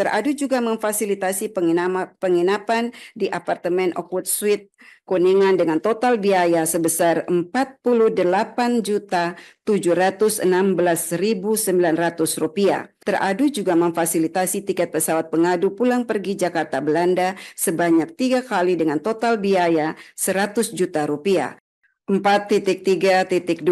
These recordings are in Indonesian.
Teradu juga memfasilitasi penginapan di apartemen Oakwood Suite Kuningan dengan total biaya sebesar 48.716.900 rupiah. Teradu juga memfasilitasi tiket pesawat pengadu pulang pergi Jakarta Belanda sebanyak tiga kali dengan total biaya 100 juta rupiah. 4.3.2.2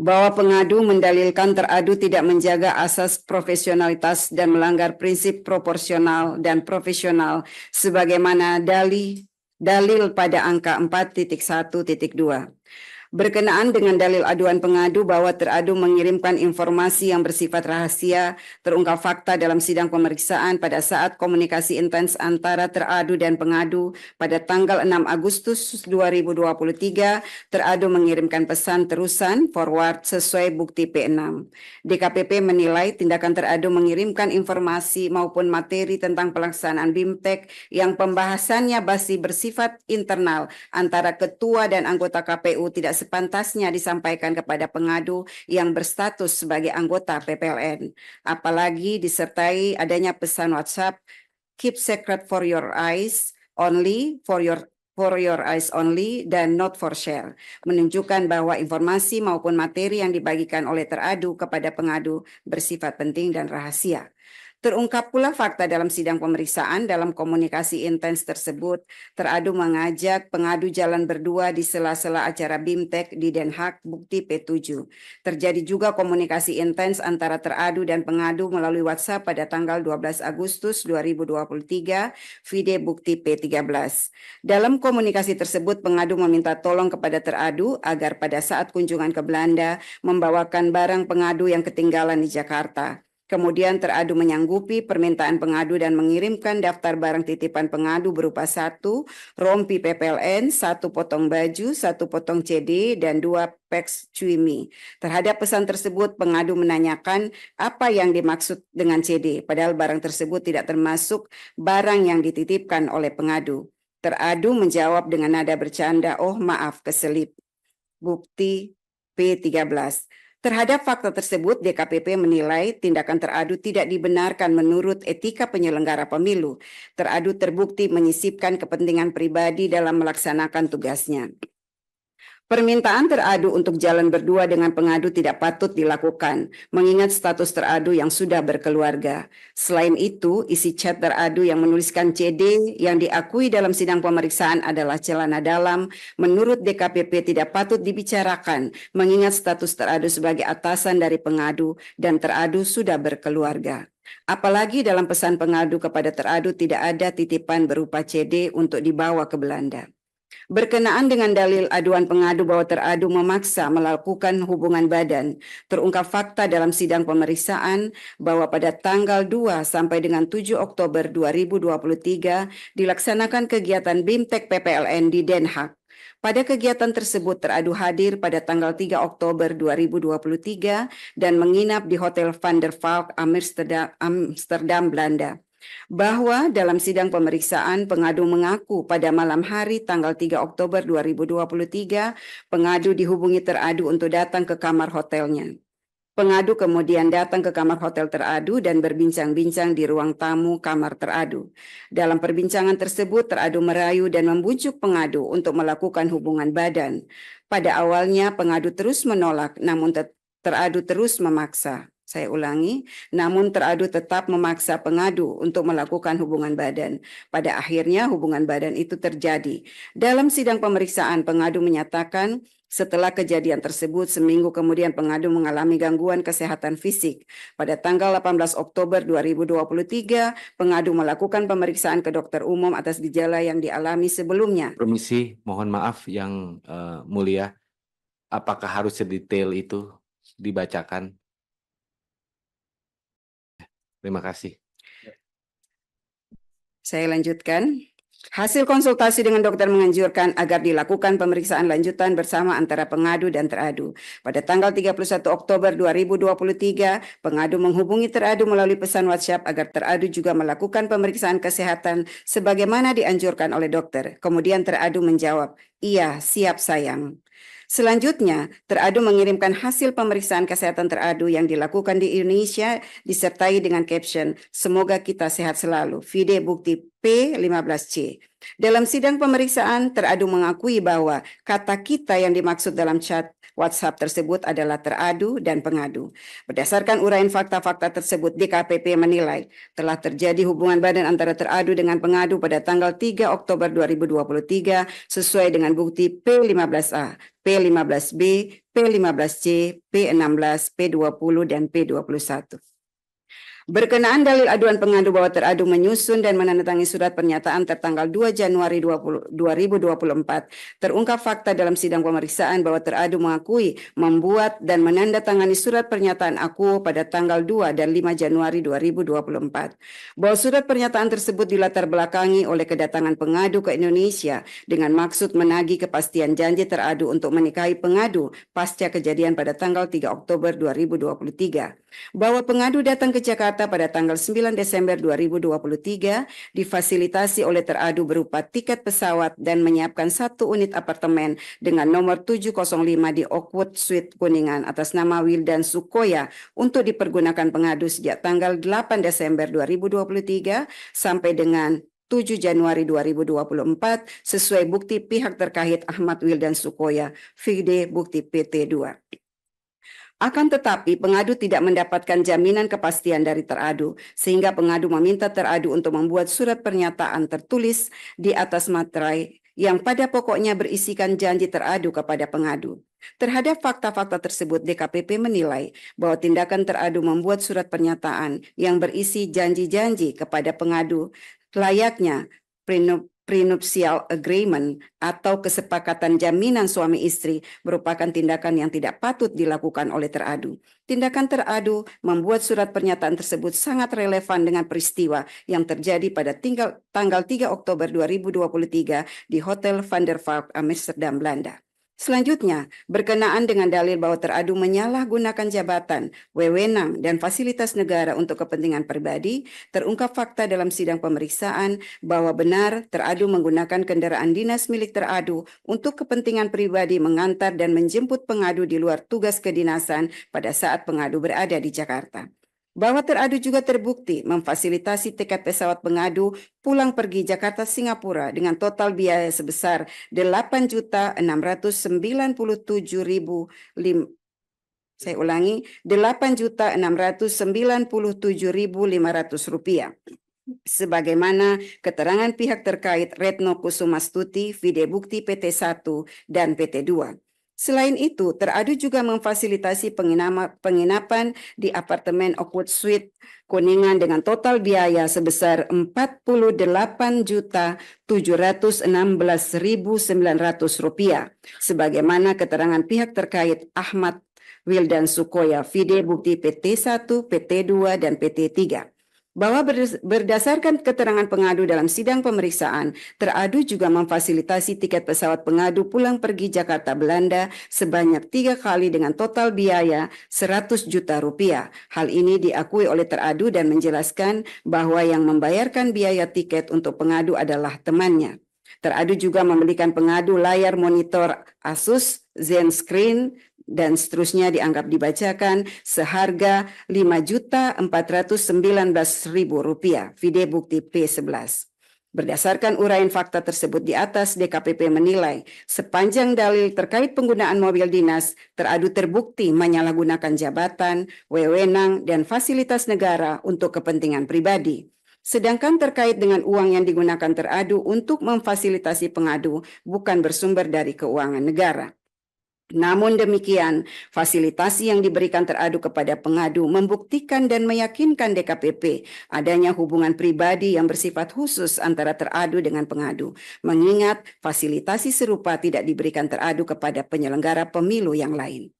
bahwa pengadu mendalilkan teradu tidak menjaga asas profesionalitas dan melanggar prinsip proporsional dan profesional sebagaimana dalil pada angka 4.1.2 berkenaan dengan dalil aduan pengadu bahwa teradu mengirimkan informasi yang bersifat rahasia, terungkap fakta dalam sidang pemeriksaan pada saat komunikasi intens antara teradu dan pengadu pada tanggal 6 Agustus 2023, teradu mengirimkan pesan terusan forward sesuai bukti P6. DKPP menilai tindakan teradu mengirimkan informasi maupun materi tentang pelaksanaan BIMTEK yang pembahasannya masih bersifat internal antara ketua dan anggota KPU tidak sepantasnya disampaikan kepada pengadu yang berstatus sebagai anggota PPLN, apalagi disertai adanya pesan WhatsApp keep secret for your eyes only for your for your eyes only dan not for share, menunjukkan bahwa informasi maupun materi yang dibagikan oleh teradu kepada pengadu bersifat penting dan rahasia. Terungkap pula fakta dalam sidang pemeriksaan dalam komunikasi intens tersebut, teradu mengajak pengadu jalan berdua di sela-sela acara BIMTEK di Den Haag, bukti P7. Terjadi juga komunikasi intens antara teradu dan pengadu melalui WhatsApp pada tanggal 12 Agustus 2023, vide bukti P13. Dalam komunikasi tersebut, pengadu meminta tolong kepada teradu agar pada saat kunjungan ke Belanda membawakan barang pengadu yang ketinggalan di Jakarta. Kemudian teradu menyanggupi permintaan pengadu dan mengirimkan daftar barang titipan pengadu berupa satu rompi PPLN, satu potong baju, satu potong CD, dan dua Pex Cuimi. Terhadap pesan tersebut, pengadu menanyakan apa yang dimaksud dengan CD, padahal barang tersebut tidak termasuk barang yang dititipkan oleh pengadu. Teradu menjawab dengan nada bercanda, oh maaf keselip. Bukti P13. Terhadap fakta tersebut, DKPP menilai tindakan teradu tidak dibenarkan menurut etika penyelenggara pemilu. Teradu terbukti menyisipkan kepentingan pribadi dalam melaksanakan tugasnya. Permintaan teradu untuk jalan berdua dengan pengadu tidak patut dilakukan, mengingat status teradu yang sudah berkeluarga. Selain itu, isi chat teradu yang menuliskan CD yang diakui dalam sidang pemeriksaan adalah celana dalam, menurut DKPP tidak patut dibicarakan, mengingat status teradu sebagai atasan dari pengadu dan teradu sudah berkeluarga. Apalagi dalam pesan pengadu kepada teradu tidak ada titipan berupa CD untuk dibawa ke Belanda. Berkenaan dengan dalil aduan pengadu bahwa teradu memaksa melakukan hubungan badan, terungkap fakta dalam sidang pemeriksaan bahwa pada tanggal 2 sampai dengan 7 Oktober 2023 dilaksanakan kegiatan BIMTEK PPLN di Den Haag. Pada kegiatan tersebut teradu hadir pada tanggal 3 Oktober 2023 dan menginap di Hotel Van der Valk Amsterdam, Amsterdam Belanda bahwa dalam sidang pemeriksaan pengadu mengaku pada malam hari tanggal 3 Oktober 2023 pengadu dihubungi teradu untuk datang ke kamar hotelnya. Pengadu kemudian datang ke kamar hotel teradu dan berbincang-bincang di ruang tamu kamar teradu. Dalam perbincangan tersebut, teradu merayu dan membujuk pengadu untuk melakukan hubungan badan. Pada awalnya, pengadu terus menolak, namun teradu terus memaksa. Saya ulangi, namun teradu tetap memaksa pengadu untuk melakukan hubungan badan. Pada akhirnya hubungan badan itu terjadi. Dalam sidang pemeriksaan, pengadu menyatakan setelah kejadian tersebut, seminggu kemudian pengadu mengalami gangguan kesehatan fisik. Pada tanggal 18 Oktober 2023, pengadu melakukan pemeriksaan ke dokter umum atas gejala yang dialami sebelumnya. Permisi, mohon maaf yang uh, mulia. Apakah harus sedetail itu dibacakan? Terima kasih. Ya. Saya lanjutkan. Hasil konsultasi dengan dokter menganjurkan agar dilakukan pemeriksaan lanjutan bersama antara pengadu dan teradu. Pada tanggal 31 Oktober 2023, pengadu menghubungi teradu melalui pesan WhatsApp agar teradu juga melakukan pemeriksaan kesehatan sebagaimana dianjurkan oleh dokter. Kemudian teradu menjawab, "Iya, siap sayang." Selanjutnya, teradu mengirimkan hasil pemeriksaan kesehatan teradu yang dilakukan di Indonesia disertai dengan caption, Semoga kita sehat selalu, vide bukti P15C. Dalam sidang pemeriksaan, teradu mengakui bahwa kata kita yang dimaksud dalam chat WhatsApp tersebut adalah teradu dan pengadu. Berdasarkan uraian fakta-fakta tersebut, DKPP menilai telah terjadi hubungan badan antara teradu dengan pengadu pada tanggal 3 Oktober 2023 sesuai dengan bukti P15A, P15B, P15C, P16, P20, dan P21. Berkenaan dalil aduan pengadu bahwa teradu menyusun dan menandatangani surat pernyataan tertanggal 2 Januari 20, 2024, terungkap fakta dalam sidang pemeriksaan bahwa teradu mengakui membuat dan menandatangani surat pernyataan aku pada tanggal 2 dan 5 Januari 2024. Bahwa surat pernyataan tersebut dilatar belakangi oleh kedatangan pengadu ke Indonesia dengan maksud menagih kepastian janji teradu untuk menikahi pengadu pasca kejadian pada tanggal 3 Oktober 2023 bahwa pengadu datang ke Jakarta pada tanggal 9 Desember 2023 difasilitasi oleh teradu berupa tiket pesawat dan menyiapkan satu unit apartemen dengan nomor 705 di Oakwood Suite Kuningan atas nama Wildan Sukoya untuk dipergunakan pengadu sejak tanggal 8 Desember 2023 sampai dengan 7 Januari 2024 sesuai bukti pihak terkait Ahmad Wildan Sukoya, Fide Bukti PT 2. Akan tetapi, pengadu tidak mendapatkan jaminan kepastian dari teradu, sehingga pengadu meminta teradu untuk membuat surat pernyataan tertulis di atas materai yang pada pokoknya berisikan janji teradu kepada pengadu. Terhadap fakta-fakta tersebut, DKPP menilai bahwa tindakan teradu membuat surat pernyataan yang berisi janji-janji kepada pengadu layaknya prenuptial agreement atau kesepakatan jaminan suami istri merupakan tindakan yang tidak patut dilakukan oleh teradu. Tindakan teradu membuat surat pernyataan tersebut sangat relevan dengan peristiwa yang terjadi pada tinggal, tanggal 3 Oktober 2023 di Hotel Van der Valk, Amsterdam, Belanda. Selanjutnya, berkenaan dengan dalil bahwa teradu menyalahgunakan jabatan, wewenang, dan fasilitas negara untuk kepentingan pribadi, terungkap fakta dalam sidang pemeriksaan bahwa benar teradu menggunakan kendaraan dinas milik teradu untuk kepentingan pribadi mengantar dan menjemput pengadu di luar tugas kedinasan pada saat pengadu berada di Jakarta bahwa teradu juga terbukti memfasilitasi tiket pesawat pengadu pulang pergi Jakarta Singapura dengan total biaya sebesar 8.697.000 saya ulangi 8.697.500 rupiah sebagaimana keterangan pihak terkait Retno Kusumastuti, Fide Bukti PT1 dan PT2. Selain itu, teradu juga memfasilitasi penginapan di apartemen Oakwood Suite Kuningan dengan total biaya sebesar 48.716.900 rupiah. Sebagaimana keterangan pihak terkait Ahmad Wildan Sukoya, Fide Bukti PT1, PT2, dan PT3 bahwa berdasarkan keterangan pengadu dalam sidang pemeriksaan, teradu juga memfasilitasi tiket pesawat pengadu pulang pergi Jakarta Belanda sebanyak tiga kali dengan total biaya 100 juta rupiah. Hal ini diakui oleh teradu dan menjelaskan bahwa yang membayarkan biaya tiket untuk pengadu adalah temannya. Teradu juga membelikan pengadu layar monitor Asus ZenScreen dan seterusnya dianggap dibacakan seharga Rp5.419.000 vide bukti P11. Berdasarkan uraian fakta tersebut di atas, DKPP menilai sepanjang dalil terkait penggunaan mobil dinas teradu terbukti menyalahgunakan jabatan, wewenang, dan fasilitas negara untuk kepentingan pribadi. Sedangkan terkait dengan uang yang digunakan teradu untuk memfasilitasi pengadu bukan bersumber dari keuangan negara. Namun demikian, fasilitasi yang diberikan teradu kepada pengadu membuktikan dan meyakinkan DKPP adanya hubungan pribadi yang bersifat khusus antara teradu dengan pengadu, mengingat fasilitasi serupa tidak diberikan teradu kepada penyelenggara pemilu yang lain.